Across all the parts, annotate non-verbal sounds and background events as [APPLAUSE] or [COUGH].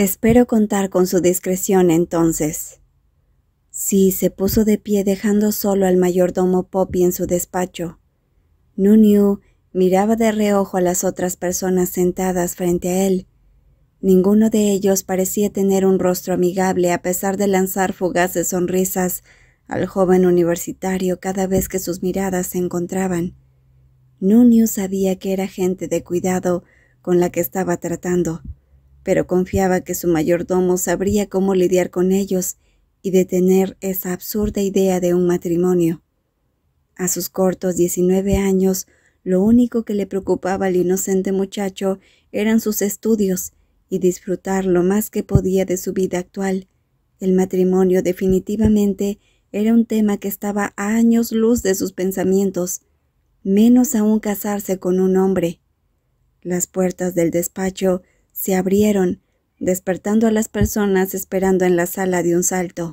Espero contar con su discreción entonces. Sí, se puso de pie dejando solo al mayordomo Poppy en su despacho. Nunu miraba de reojo a las otras personas sentadas frente a él. Ninguno de ellos parecía tener un rostro amigable a pesar de lanzar fugaces sonrisas al joven universitario cada vez que sus miradas se encontraban. Nunu sabía que era gente de cuidado con la que estaba tratando pero confiaba que su mayordomo sabría cómo lidiar con ellos y detener esa absurda idea de un matrimonio. A sus cortos 19 años, lo único que le preocupaba al inocente muchacho eran sus estudios y disfrutar lo más que podía de su vida actual. El matrimonio definitivamente era un tema que estaba a años luz de sus pensamientos, menos aún casarse con un hombre. Las puertas del despacho se abrieron, despertando a las personas esperando en la sala de un salto.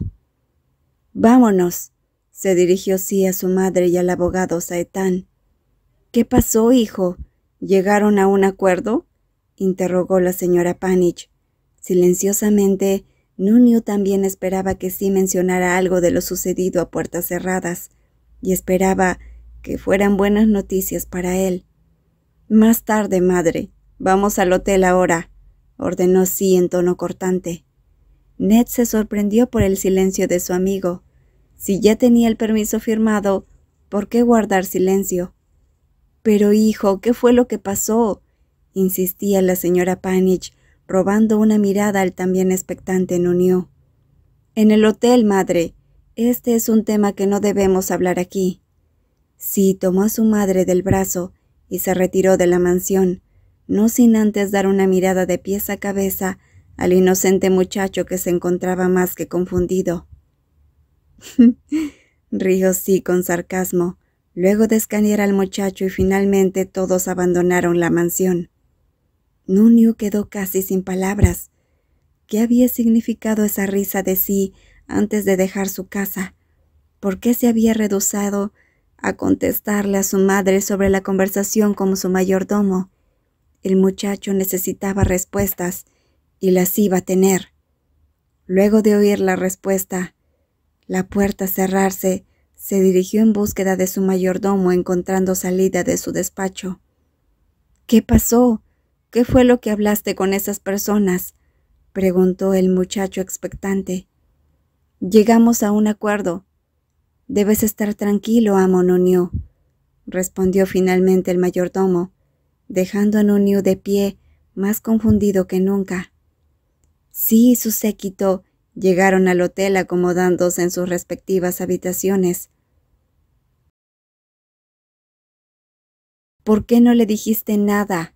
Vámonos, se dirigió sí a su madre y al abogado Saetán. ¿Qué pasó, hijo? ¿Llegaron a un acuerdo? interrogó la señora Panich. Silenciosamente, Nunio también esperaba que sí mencionara algo de lo sucedido a puertas cerradas, y esperaba que fueran buenas noticias para él. Más tarde, madre. Vamos al hotel ahora ordenó sí en tono cortante. Ned se sorprendió por el silencio de su amigo. Si ya tenía el permiso firmado, ¿por qué guardar silencio? Pero hijo, ¿qué fue lo que pasó? insistía la señora Panich, robando una mirada al también expectante Nunio. En el hotel, madre. Este es un tema que no debemos hablar aquí. Sí tomó a su madre del brazo y se retiró de la mansión no sin antes dar una mirada de pies a cabeza al inocente muchacho que se encontraba más que confundido. [LAUGHS] Río sí con sarcasmo, luego de escanear al muchacho y finalmente todos abandonaron la mansión. Nunio quedó casi sin palabras. ¿Qué había significado esa risa de sí antes de dejar su casa? ¿Por qué se había reducido a contestarle a su madre sobre la conversación como su mayordomo? El muchacho necesitaba respuestas y las iba a tener. Luego de oír la respuesta, la puerta cerrarse, se dirigió en búsqueda de su mayordomo encontrando salida de su despacho. ¿Qué pasó? ¿Qué fue lo que hablaste con esas personas? preguntó el muchacho expectante. Llegamos a un acuerdo. Debes estar tranquilo, amo Nonio, respondió finalmente el mayordomo dejando a Núñez de pie, más confundido que nunca. Sí y su séquito llegaron al hotel acomodándose en sus respectivas habitaciones. ¿Por qué no le dijiste nada?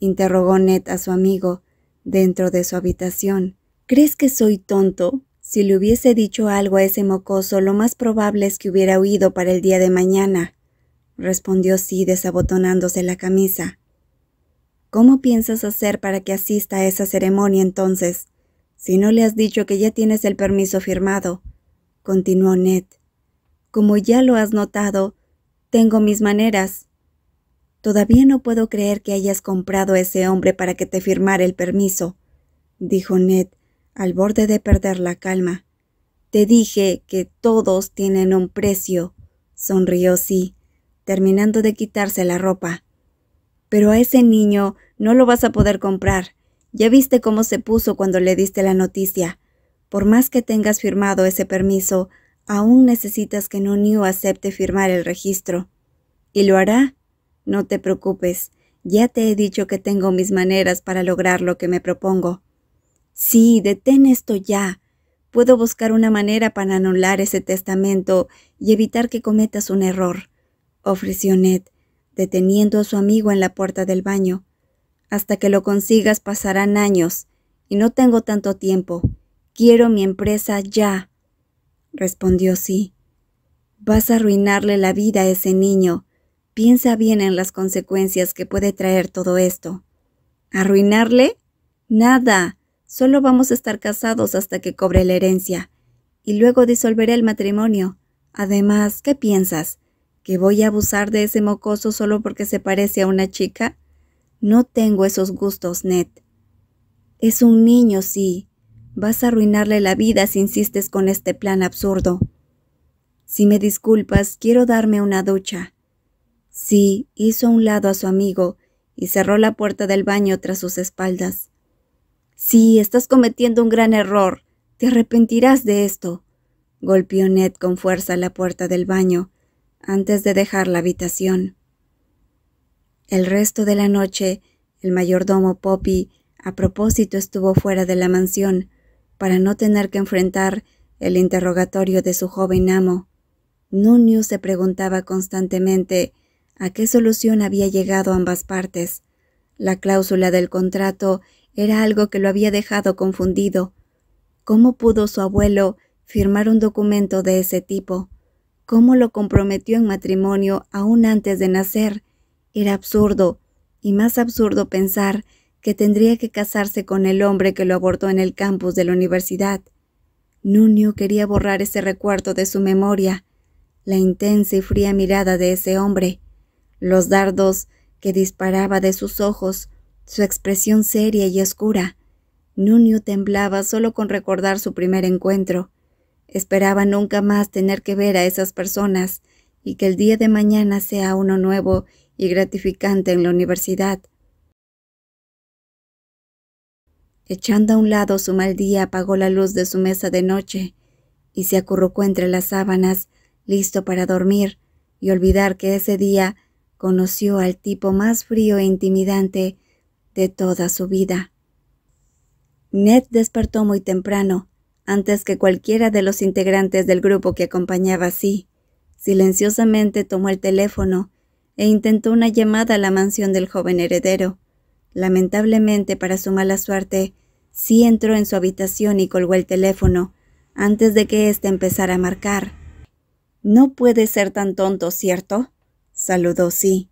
interrogó Ned a su amigo, dentro de su habitación. ¿Crees que soy tonto? Si le hubiese dicho algo a ese mocoso, lo más probable es que hubiera huido para el día de mañana, respondió sí desabotonándose la camisa. ¿Cómo piensas hacer para que asista a esa ceremonia entonces? Si no le has dicho que ya tienes el permiso firmado, continuó Ned. Como ya lo has notado, tengo mis maneras. Todavía no puedo creer que hayas comprado a ese hombre para que te firmara el permiso, dijo Ned, al borde de perder la calma. Te dije que todos tienen un precio, sonrió sí, terminando de quitarse la ropa. Pero a ese niño no lo vas a poder comprar. Ya viste cómo se puso cuando le diste la noticia. Por más que tengas firmado ese permiso, aún necesitas que New acepte firmar el registro. ¿Y lo hará? No te preocupes. Ya te he dicho que tengo mis maneras para lograr lo que me propongo. Sí, detén esto ya. Puedo buscar una manera para anular ese testamento y evitar que cometas un error, ofreció Ned deteniendo a su amigo en la puerta del baño. Hasta que lo consigas pasarán años, y no tengo tanto tiempo. Quiero mi empresa ya. Respondió sí. Vas a arruinarle la vida a ese niño. Piensa bien en las consecuencias que puede traer todo esto. ¿Arruinarle? Nada. Solo vamos a estar casados hasta que cobre la herencia. Y luego disolveré el matrimonio. Además, ¿qué piensas? ¿Que voy a abusar de ese mocoso solo porque se parece a una chica? No tengo esos gustos, Ned. Es un niño, sí. Vas a arruinarle la vida si insistes con este plan absurdo. Si me disculpas, quiero darme una ducha. Sí, hizo un lado a su amigo y cerró la puerta del baño tras sus espaldas. Sí, estás cometiendo un gran error. Te arrepentirás de esto. Golpeó Ned con fuerza la puerta del baño antes de dejar la habitación. El resto de la noche, el mayordomo Poppy a propósito estuvo fuera de la mansión para no tener que enfrentar el interrogatorio de su joven amo. Nunio se preguntaba constantemente a qué solución había llegado ambas partes. La cláusula del contrato era algo que lo había dejado confundido. ¿Cómo pudo su abuelo firmar un documento de ese tipo? cómo lo comprometió en matrimonio aún antes de nacer. Era absurdo, y más absurdo pensar que tendría que casarse con el hombre que lo abortó en el campus de la universidad. Nunio quería borrar ese recuerdo de su memoria, la intensa y fría mirada de ese hombre, los dardos que disparaba de sus ojos, su expresión seria y oscura. Nuño temblaba solo con recordar su primer encuentro, Esperaba nunca más tener que ver a esas personas y que el día de mañana sea uno nuevo y gratificante en la universidad. Echando a un lado su mal día, apagó la luz de su mesa de noche y se acurrucó entre las sábanas, listo para dormir y olvidar que ese día conoció al tipo más frío e intimidante de toda su vida. Ned despertó muy temprano antes que cualquiera de los integrantes del grupo que acompañaba a sí. Silenciosamente tomó el teléfono e intentó una llamada a la mansión del joven heredero. Lamentablemente para su mala suerte, sí entró en su habitación y colgó el teléfono antes de que éste empezara a marcar. No puede ser tan tonto, ¿cierto? saludó sí.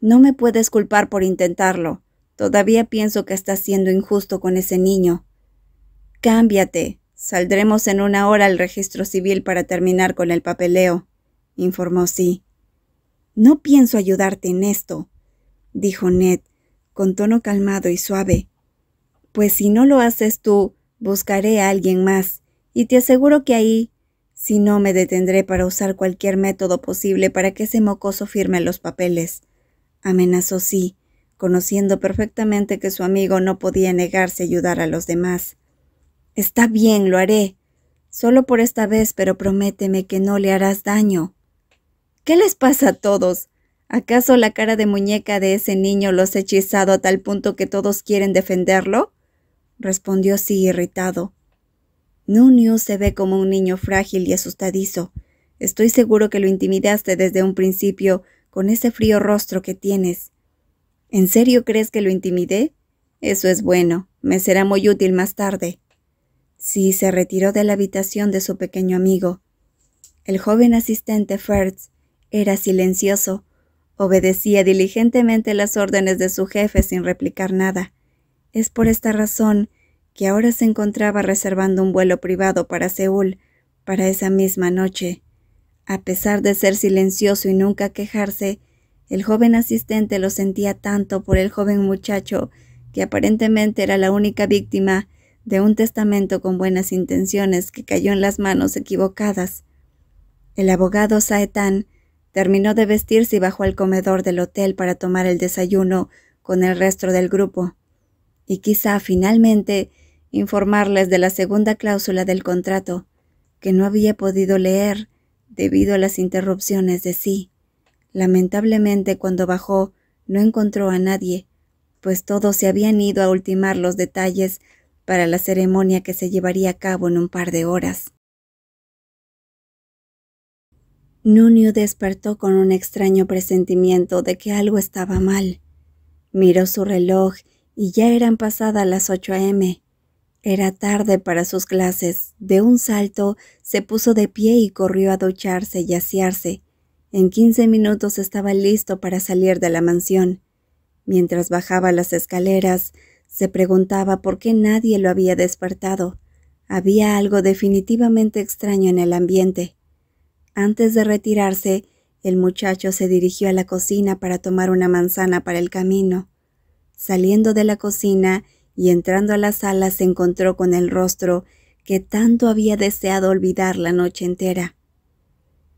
No me puedes culpar por intentarlo. Todavía pienso que estás siendo injusto con ese niño. Cámbiate, Saldremos en una hora al registro civil para terminar con el papeleo, informó Sí. No pienso ayudarte en esto, dijo Ned, con tono calmado y suave. Pues si no lo haces tú, buscaré a alguien más, y te aseguro que ahí, si no, me detendré para usar cualquier método posible para que ese mocoso firme los papeles, amenazó sí, conociendo perfectamente que su amigo no podía negarse a ayudar a los demás. Está bien, lo haré. Solo por esta vez, pero prométeme que no le harás daño. ¿Qué les pasa a todos? ¿Acaso la cara de muñeca de ese niño los he hechizado a tal punto que todos quieren defenderlo? respondió sí irritado. Nunyu se ve como un niño frágil y asustadizo. Estoy seguro que lo intimidaste desde un principio con ese frío rostro que tienes. ¿En serio crees que lo intimidé? Eso es bueno. Me será muy útil más tarde. Sí, se retiró de la habitación de su pequeño amigo. El joven asistente Fertz era silencioso, obedecía diligentemente las órdenes de su jefe sin replicar nada. Es por esta razón que ahora se encontraba reservando un vuelo privado para Seúl para esa misma noche. A pesar de ser silencioso y nunca quejarse, el joven asistente lo sentía tanto por el joven muchacho que aparentemente era la única víctima de un testamento con buenas intenciones que cayó en las manos equivocadas. El abogado Saetán terminó de vestirse y bajó al comedor del hotel para tomar el desayuno con el resto del grupo, y quizá finalmente informarles de la segunda cláusula del contrato, que no había podido leer debido a las interrupciones de sí. Lamentablemente cuando bajó no encontró a nadie, pues todos se habían ido a ultimar los detalles para la ceremonia que se llevaría a cabo en un par de horas. Nunio despertó con un extraño presentimiento de que algo estaba mal. Miró su reloj y ya eran pasadas las 8 a.m. Era tarde para sus clases. De un salto se puso de pie y corrió a ducharse y asearse. En quince minutos estaba listo para salir de la mansión. Mientras bajaba las escaleras, se preguntaba por qué nadie lo había despertado. Había algo definitivamente extraño en el ambiente. Antes de retirarse, el muchacho se dirigió a la cocina para tomar una manzana para el camino. Saliendo de la cocina y entrando a la sala se encontró con el rostro que tanto había deseado olvidar la noche entera.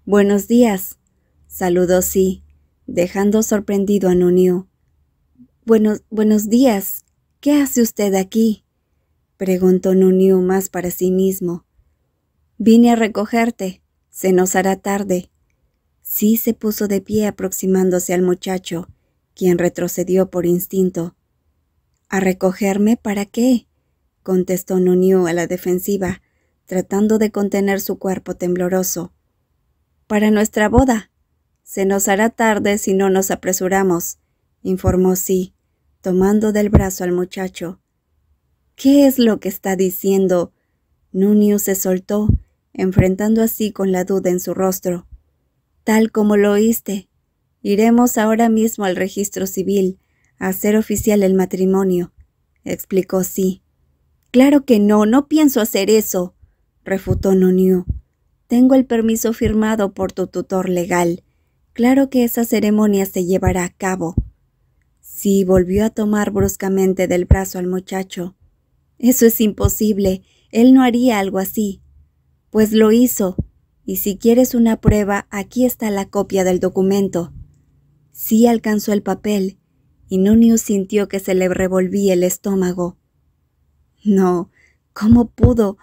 Buenos días, saludó sí, dejando sorprendido a Nuniu. Buenos, buenos días, ¿Qué hace usted aquí? preguntó Nuniu más para sí mismo. Vine a recogerte. Se nos hará tarde. Sí se puso de pie aproximándose al muchacho, quien retrocedió por instinto. ¿A recogerme para qué? contestó Nuniu a la defensiva, tratando de contener su cuerpo tembloroso. Para nuestra boda. Se nos hará tarde si no nos apresuramos, informó Sí tomando del brazo al muchacho. ¿Qué es lo que está diciendo? Nunio se soltó, enfrentando así con la duda en su rostro. Tal como lo oíste. Iremos ahora mismo al registro civil, a hacer oficial el matrimonio, explicó sí. Claro que no, no pienso hacer eso, refutó Nunio. Tengo el permiso firmado por tu tutor legal. Claro que esa ceremonia se llevará a cabo. Sí, volvió a tomar bruscamente del brazo al muchacho. Eso es imposible. Él no haría algo así. Pues lo hizo. Y si quieres una prueba, aquí está la copia del documento. Sí alcanzó el papel, y Nunio sintió que se le revolvía el estómago. No, ¿cómo pudo?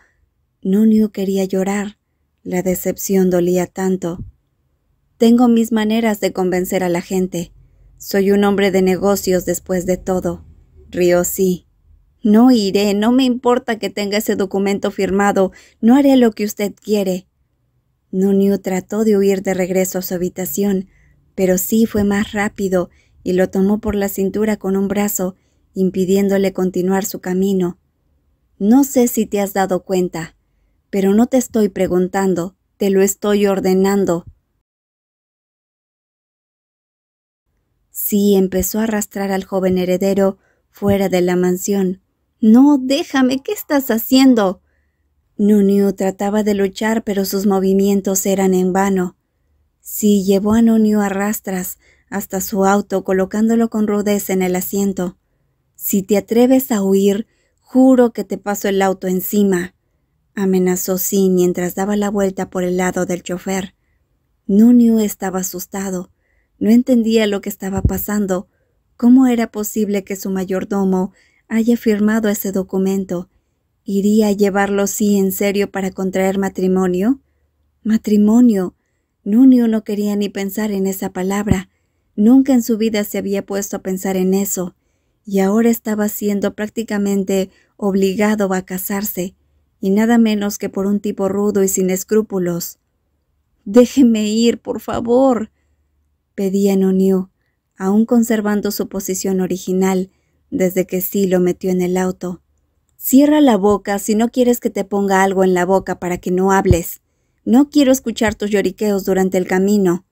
Nunio quería llorar. La decepción dolía tanto. Tengo mis maneras de convencer a la gente. Soy un hombre de negocios después de todo, rió sí. No iré, no me importa que tenga ese documento firmado, no haré lo que usted quiere. Núñez trató de huir de regreso a su habitación, pero sí fue más rápido y lo tomó por la cintura con un brazo, impidiéndole continuar su camino. No sé si te has dado cuenta, pero no te estoy preguntando, te lo estoy ordenando. Sí empezó a arrastrar al joven heredero fuera de la mansión. No, déjame, ¿qué estás haciendo? Nunio trataba de luchar, pero sus movimientos eran en vano. Sí llevó a Nunio a rastras hasta su auto, colocándolo con rudeza en el asiento. Si te atreves a huir, juro que te paso el auto encima, amenazó Sí mientras daba la vuelta por el lado del chofer. Nunio estaba asustado. No entendía lo que estaba pasando. ¿Cómo era posible que su mayordomo haya firmado ese documento? ¿Iría a llevarlo sí en serio para contraer matrimonio? Matrimonio. Nunio no quería ni pensar en esa palabra. Nunca en su vida se había puesto a pensar en eso, y ahora estaba siendo prácticamente obligado a casarse, y nada menos que por un tipo rudo y sin escrúpulos. Déjeme ir, por favor, Pedía Núñez, aún conservando su posición original desde que sí lo metió en el auto. Cierra la boca si no quieres que te ponga algo en la boca para que no hables. No quiero escuchar tus lloriqueos durante el camino.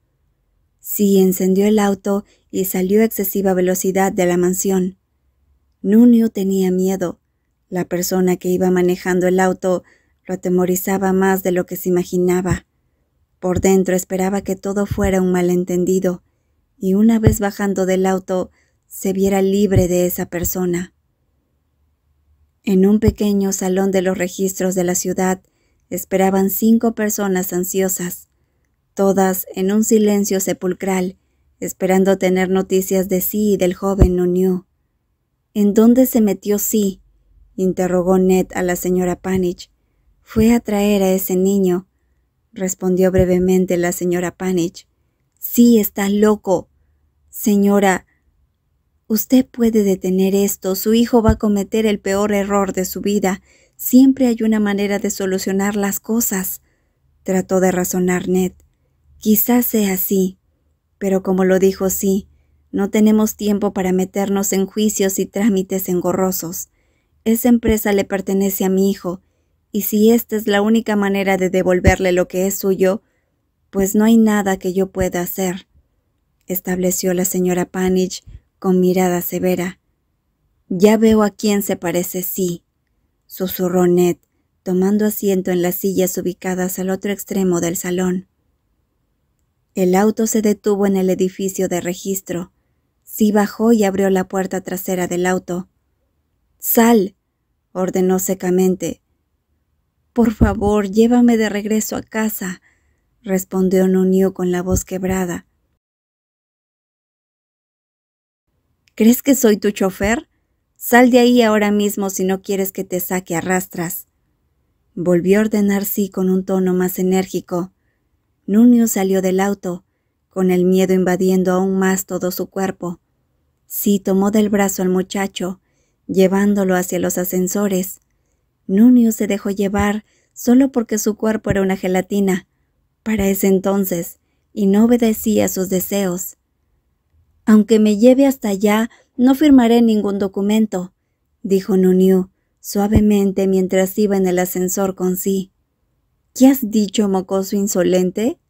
Sí encendió el auto y salió a excesiva velocidad de la mansión. Nunio tenía miedo. La persona que iba manejando el auto lo atemorizaba más de lo que se imaginaba. Por dentro esperaba que todo fuera un malentendido y una vez bajando del auto se viera libre de esa persona. En un pequeño salón de los registros de la ciudad esperaban cinco personas ansiosas, todas en un silencio sepulcral, esperando tener noticias de sí y del joven Nunyu. ¿En dónde se metió sí? interrogó Ned a la señora Panich. Fue a traer a ese niño, respondió brevemente la señora Panich. Sí, está loco. Señora, usted puede detener esto. Su hijo va a cometer el peor error de su vida. Siempre hay una manera de solucionar las cosas. Trató de razonar Ned. Quizás sea así. Pero como lo dijo sí, no tenemos tiempo para meternos en juicios y trámites engorrosos. Esa empresa le pertenece a mi hijo y si esta es la única manera de devolverle lo que es suyo, pues no hay nada que yo pueda hacer, estableció la señora Panich con mirada severa. Ya veo a quién se parece, sí, susurró Ned, tomando asiento en las sillas ubicadas al otro extremo del salón. El auto se detuvo en el edificio de registro. Sí bajó y abrió la puerta trasera del auto. Sal, ordenó secamente, por favor, llévame de regreso a casa, respondió Nunio con la voz quebrada. ¿Crees que soy tu chofer? Sal de ahí ahora mismo si no quieres que te saque a rastras. Volvió a ordenar sí con un tono más enérgico. Nunio salió del auto, con el miedo invadiendo aún más todo su cuerpo. Sí tomó del brazo al muchacho, llevándolo hacia los ascensores. Nunio se dejó llevar solo porque su cuerpo era una gelatina, para ese entonces, y no obedecía sus deseos. Aunque me lleve hasta allá, no firmaré ningún documento, dijo Nunio suavemente mientras iba en el ascensor con sí. ¿Qué has dicho, mocoso insolente?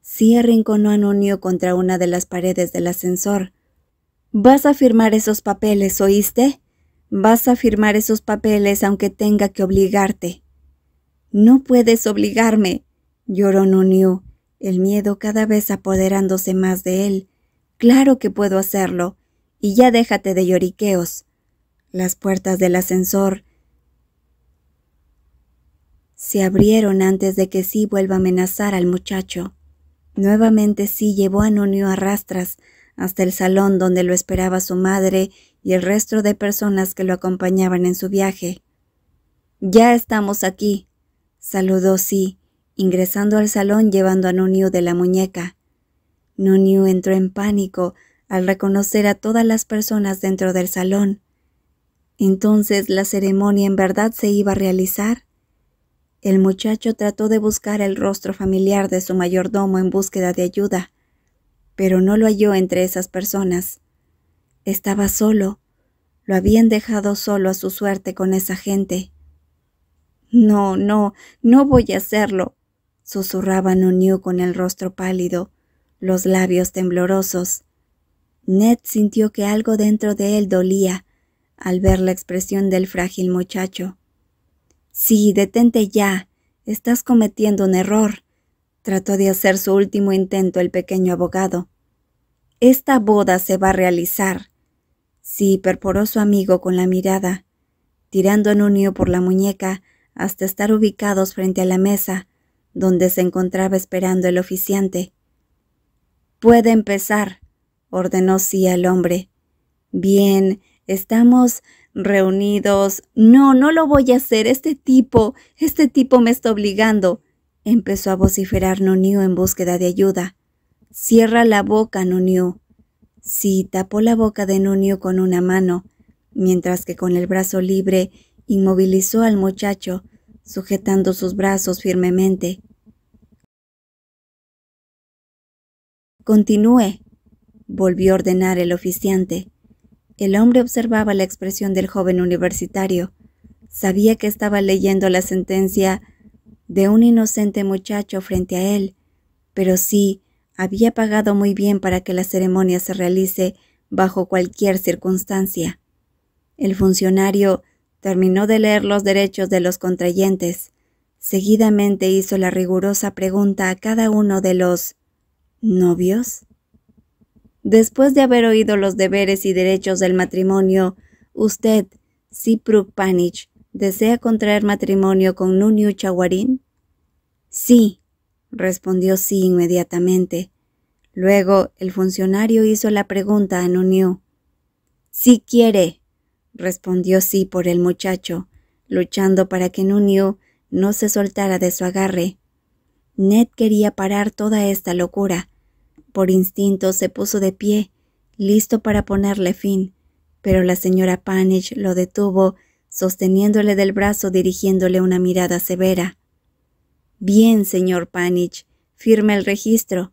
Sí arrinconó a Nunio contra una de las paredes del ascensor. Vas a firmar esos papeles, ¿oíste? Vas a firmar esos papeles aunque tenga que obligarte. No puedes obligarme, lloró Nuniu, el miedo cada vez apoderándose más de él. Claro que puedo hacerlo, y ya déjate de lloriqueos. Las puertas del ascensor se abrieron antes de que sí vuelva a amenazar al muchacho. Nuevamente sí llevó a Nunio a rastras hasta el salón donde lo esperaba su madre y el resto de personas que lo acompañaban en su viaje. Ya estamos aquí, saludó Sí, ingresando al salón llevando a Nuniu de la muñeca. Nuniu entró en pánico al reconocer a todas las personas dentro del salón. Entonces la ceremonia en verdad se iba a realizar. El muchacho trató de buscar el rostro familiar de su mayordomo en búsqueda de ayuda, pero no lo halló entre esas personas. Estaba solo. Lo habían dejado solo a su suerte con esa gente. No, no, no voy a hacerlo, susurraba Núñez con el rostro pálido, los labios temblorosos. Ned sintió que algo dentro de él dolía al ver la expresión del frágil muchacho. Sí, detente ya. Estás cometiendo un error. Trató de hacer su último intento el pequeño abogado. Esta boda se va a realizar. Sí, perforó su amigo con la mirada, tirando a Nunio por la muñeca hasta estar ubicados frente a la mesa, donde se encontraba esperando el oficiante. Puede empezar, ordenó sí al hombre. Bien, estamos reunidos. No, no lo voy a hacer. Este tipo, este tipo me está obligando. Empezó a vociferar Nunio en búsqueda de ayuda. Cierra la boca, Nunio, Sí, tapó la boca de Nunio con una mano, mientras que con el brazo libre inmovilizó al muchacho, sujetando sus brazos firmemente. Continúe, volvió a ordenar el oficiante. El hombre observaba la expresión del joven universitario. Sabía que estaba leyendo la sentencia de un inocente muchacho frente a él, pero sí había pagado muy bien para que la ceremonia se realice bajo cualquier circunstancia. El funcionario terminó de leer los derechos de los contrayentes. Seguidamente hizo la rigurosa pregunta a cada uno de los novios. Después de haber oído los deberes y derechos del matrimonio, usted, Sipruk Panich, desea contraer matrimonio con Núñez Chaguarín? Sí, Respondió sí inmediatamente. Luego el funcionario hizo la pregunta a Nuniu. Sí quiere, respondió sí por el muchacho, luchando para que Nuniu no se soltara de su agarre. Ned quería parar toda esta locura. Por instinto se puso de pie, listo para ponerle fin, pero la señora Panish lo detuvo, sosteniéndole del brazo dirigiéndole una mirada severa. Bien, señor Panich, firme el registro.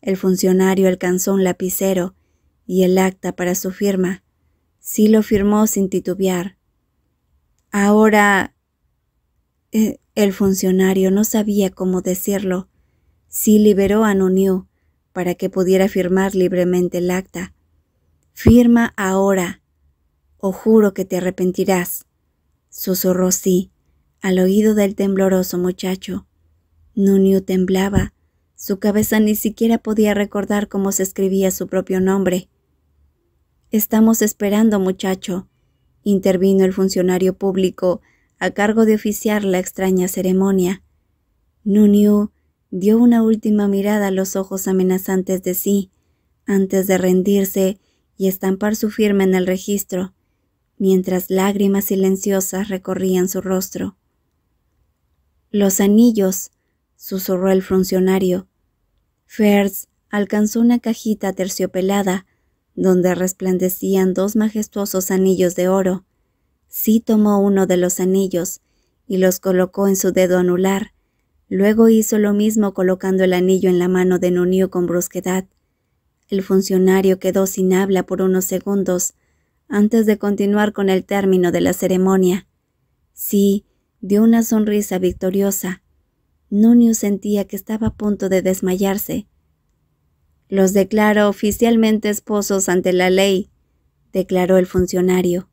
El funcionario alcanzó un lapicero y el acta para su firma. Sí lo firmó sin titubear. Ahora... Eh, el funcionario no sabía cómo decirlo. Sí liberó a Nuniu para que pudiera firmar libremente el acta. Firma ahora, o juro que te arrepentirás, susurró sí al oído del tembloroso muchacho. Nunio temblaba. Su cabeza ni siquiera podía recordar cómo se escribía su propio nombre. Estamos esperando, muchacho, intervino el funcionario público a cargo de oficiar la extraña ceremonia. Nunio dio una última mirada a los ojos amenazantes de sí, antes de rendirse y estampar su firma en el registro, mientras lágrimas silenciosas recorrían su rostro. Los anillos, susurró el funcionario. Fers alcanzó una cajita terciopelada, donde resplandecían dos majestuosos anillos de oro. Sí tomó uno de los anillos y los colocó en su dedo anular. Luego hizo lo mismo colocando el anillo en la mano de Nuniu con brusquedad. El funcionario quedó sin habla por unos segundos antes de continuar con el término de la ceremonia. Sí, dio una sonrisa victoriosa Núñez sentía que estaba a punto de desmayarse. Los declaro oficialmente esposos ante la ley, declaró el funcionario.